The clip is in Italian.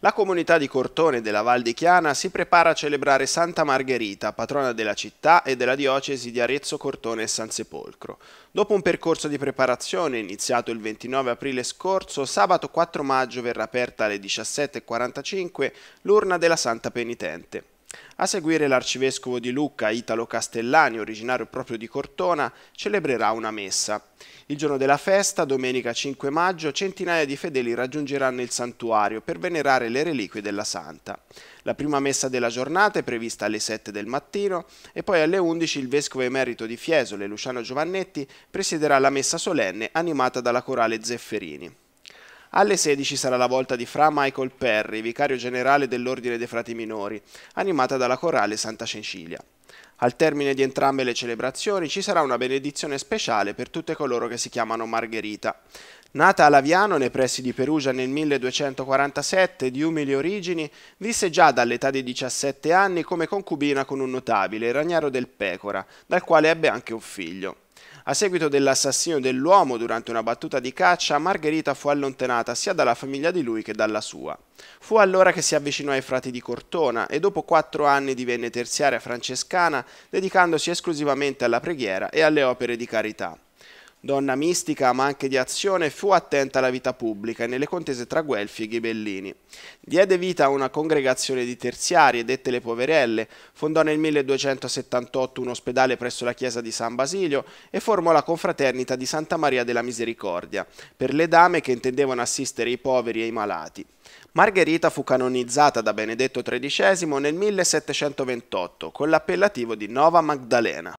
La comunità di Cortone della Val di Chiana si prepara a celebrare Santa Margherita, patrona della città e della diocesi di Arezzo, Cortone e San Sepolcro. Dopo un percorso di preparazione iniziato il 29 aprile scorso, sabato 4 maggio verrà aperta alle 17.45 l'urna della Santa Penitente. A seguire l'arcivescovo di Lucca, Italo Castellani, originario proprio di Cortona, celebrerà una messa. Il giorno della festa, domenica 5 maggio, centinaia di fedeli raggiungeranno il santuario per venerare le reliquie della santa. La prima messa della giornata è prevista alle 7 del mattino e poi alle 11 il vescovo emerito di Fiesole, Luciano Giovannetti, presiederà la messa solenne animata dalla corale Zefferini. Alle 16 sarà la volta di Fra Michael Perry, vicario generale dell'Ordine dei Frati Minori, animata dalla corale Santa Cecilia. Al termine di entrambe le celebrazioni ci sarà una benedizione speciale per tutte coloro che si chiamano Margherita. Nata a Laviano, nei pressi di Perugia nel 1247, di umili origini, visse già dall'età di 17 anni come concubina con un notabile, Ragnaro del Pecora, dal quale ebbe anche un figlio. A seguito dell'assassinio dell'uomo durante una battuta di caccia, Margherita fu allontanata sia dalla famiglia di lui che dalla sua. Fu allora che si avvicinò ai frati di Cortona e dopo quattro anni divenne terziaria francescana, dedicandosi esclusivamente alla preghiera e alle opere di carità. Donna mistica ma anche di azione, fu attenta alla vita pubblica e nelle contese tra Guelfi e Ghibellini. Diede vita a una congregazione di terziari, dette le poverelle, fondò nel 1278 un ospedale presso la chiesa di San Basilio e formò la confraternita di Santa Maria della Misericordia, per le dame che intendevano assistere i poveri e i malati. Margherita fu canonizzata da Benedetto XIII nel 1728 con l'appellativo di Nova Magdalena.